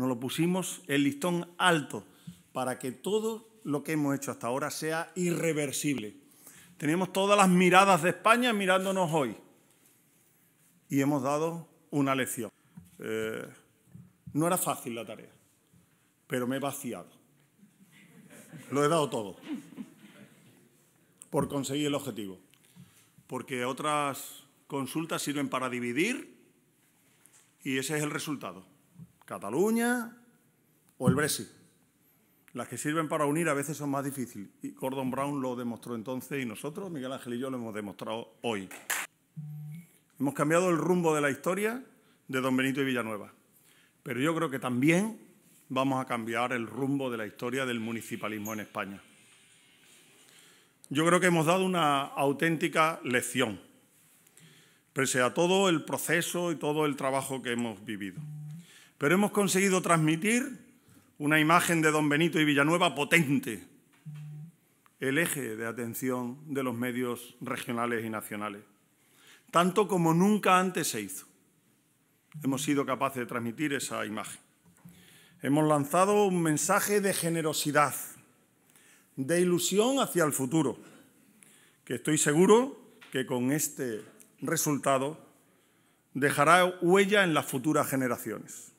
Nos lo pusimos el listón alto para que todo lo que hemos hecho hasta ahora sea irreversible. Tenemos todas las miradas de España mirándonos hoy y hemos dado una lección. Eh, no era fácil la tarea, pero me he vaciado. Lo he dado todo por conseguir el objetivo. Porque otras consultas sirven para dividir y ese es el resultado. Cataluña o el Brexit. Las que sirven para unir a veces son más difíciles. Y Gordon Brown lo demostró entonces y nosotros, Miguel Ángel y yo, lo hemos demostrado hoy. Hemos cambiado el rumbo de la historia de Don Benito y Villanueva. Pero yo creo que también vamos a cambiar el rumbo de la historia del municipalismo en España. Yo creo que hemos dado una auténtica lección, pese a todo el proceso y todo el trabajo que hemos vivido pero hemos conseguido transmitir una imagen de don Benito y Villanueva potente, el eje de atención de los medios regionales y nacionales, tanto como nunca antes se hizo. Hemos sido capaces de transmitir esa imagen. Hemos lanzado un mensaje de generosidad, de ilusión hacia el futuro, que estoy seguro que con este resultado dejará huella en las futuras generaciones.